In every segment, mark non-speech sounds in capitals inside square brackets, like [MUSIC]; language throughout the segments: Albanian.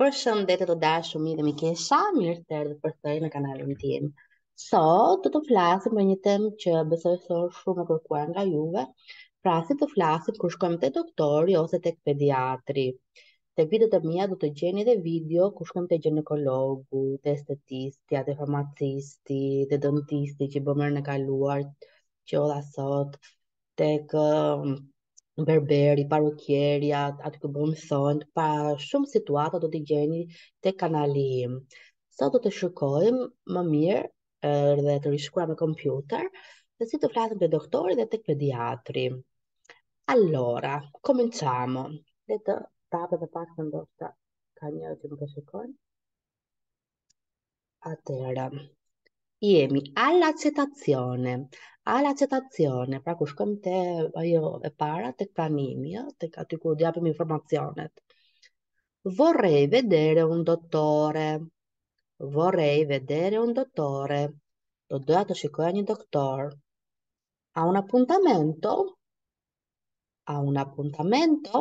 Për dhe të dashur mi dhe mi kesha, mirë të erdhë për tëri në kanalin tim. Sot të të flasim për një tem që besoj sërë shumë e kërkuar nga juve, pra si të flasim kër shkojmë të doktori ose të pediatri. Të video të mija do të gjeni dhe video kër shkojmë të gjenekologu, të estetisti, atë farmacisti, të dëntisti që bëmër në kaluar që ola sot, të kë berberi, parukjeria, aty ku bëjmë thonë, pa shumë situata do t'i gjeni të kanali im. Sa do të shukojmë më mirë dhe të rishkura me kompjuter, dhe si të flasëm të doktori dhe të pediatri. Allora, komençamo. Dhe të tapë dhe pak të ndoshta ka një që më të shukojnë. Atërë, jemi all'accettazione, all'accettazione, pra ku shkojmë te ajo e para te pranimi, ja, te aty ku japim informacionet. Vorrei vedere un dottore. Vorrei vedere un dottore. Do doja të shikoja një doktor. Ha un appuntamento? Ha un appuntamento?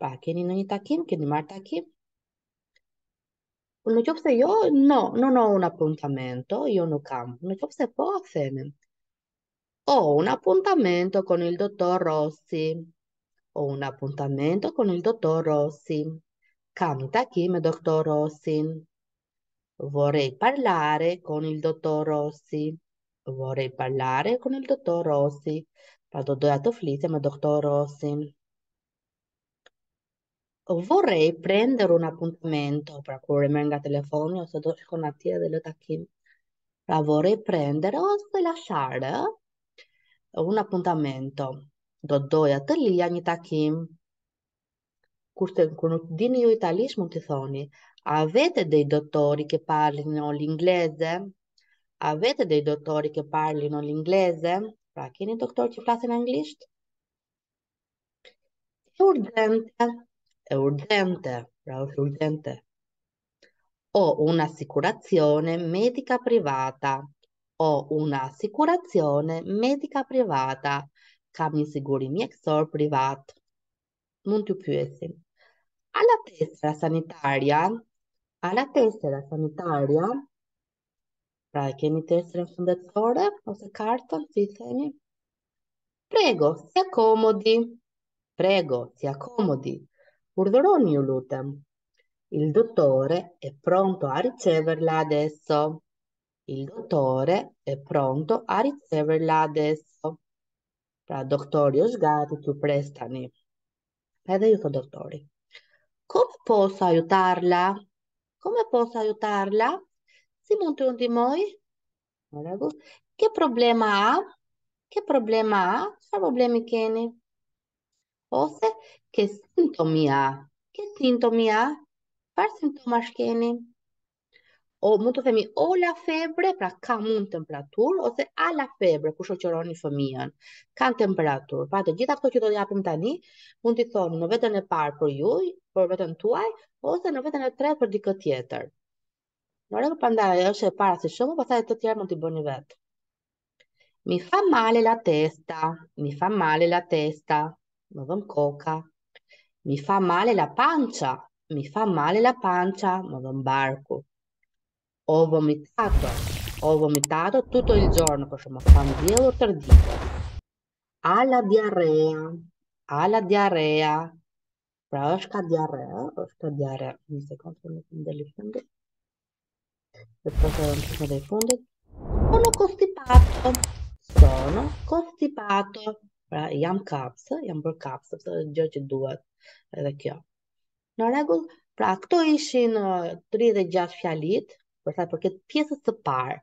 Pa keni në një takim, keni marrë takim? Uno Jobs io no, non ho un appuntamento, io non campo. Uno Jobs può fare. Ho un appuntamento con il dottor Rossi. Ho un appuntamento con il dottor Rossi. Canta chi, dottor Rossi? Vorrei parlare con il dottor Rossi. Vorrei parlare con il dottor Rossi. Vado dato flittem, dottor Rossi. vorrei prendere un appuntamento, pra kur e merr nga telefoni ose do shkon atje dhe lë takim. Pra vorrei prendere o se lasciare un appuntamento. Do doja të lija një takim. Kurse kur nuk dini ju italisht mund të thoni, a vete dei dottori che parlino l'inglese? A vete dei dottori che parlino l'inglese? Pra keni doktor që flasin anglisht? Urgente e urgente, pra është urgente. O un'assicurazione medica privata. O un'assicurazione medica privata. Kam një siguri mjekësor privat. Mund t'ju pyesin. A la tesra sanitaria? A la tesra sanitaria? Pra e kemi tesra fundetore? Ose karton, si themi? Prego, si akomodi. Prego, si akomodi. Urdoroni Lutem. Il dottore è pronto a riceverla adesso. Il dottore è pronto a riceverla adesso. Tra dottori sgati più prestani. Ed aiuto dottori. Come posso aiutarla? Come posso aiutarla? Si monti un di noi? Che problema ha? Che problema ha? Sono problemi cheni. ose ke sintomi Ke sintomi A, sintoma shkeni? O mund të themi o la febre, pra ka mund temperatur, ose a la febre, ku shoqëroni fëmijën. Kanë temperatur, pra të gjitha këto që do japim tani, mund t'i thonë në vetën e parë për ju, për vetën tuaj, ose në vetën e tre për dikë tjetër. Në rëgë përnda e është e para si shumë, përsa e të tjerë mund t'i bëni vetë. Mi fa male la testa, mi fa male la testa. ma van coca. Mi fa male la pancia, mi fa male la pancia, ma van barco. Ho vomitato, ho vomitato tutto il giorno, facciamo fandielo tardito. la diarrea, alla diarrea. Proška diarrea, proška diarrea. Un secondo, mi prendo le fonde. E poi non prendo le fonde. Sono costipato, sono costipato. Pra jam kapsë, jam bërë kapsë, të gjë që duhet edhe kjo. Në regull, pra këto ishin 36 fjalit, për sa për këtë pjesës të parë.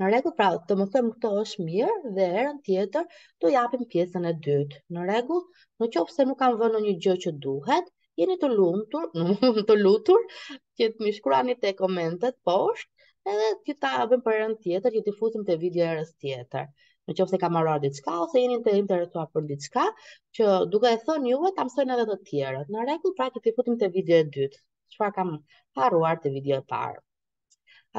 Në regull, pra të më thëmë këto është mirë dhe erën tjetër, të japim pjesën e dytë. Në regull, në qofë se nuk kam vënë një gjë që duhet, jeni të lumtur, [LAUGHS] në mund të lutur, që të mishkurani të komentet poshtë, edhe që ta abim për erën tjetër, që të fusim të video erës tjetër në qoftë se ka marruar diçka ose jeni të interesuar për diçka, që duke e thënë juve ta mësojnë edhe të tjerët. Në rregull, pra ti putim te video e dytë. Çfarë kam harruar te video e parë?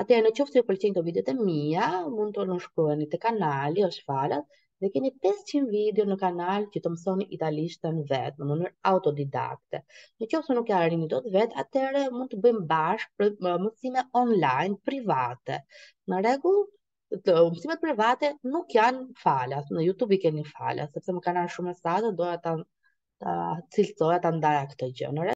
Atëherë në qoftë se ju pëlqejnë këto videot e mia, mund të u shkruani te kanali ose falas dhe keni 500 video në kanal që të mësoni italishtën vetë, në mënyrë autodidakte. Në që nuk e arini do të vetë, atëre mund të bëjmë bashkë për mësime online, private. Në regu, të mësimet private nuk janë falas, në YouTube i keni falas, sepse më kanë arë shumë e sadë, doja të cilësoja të ndaja këtë gjënëre.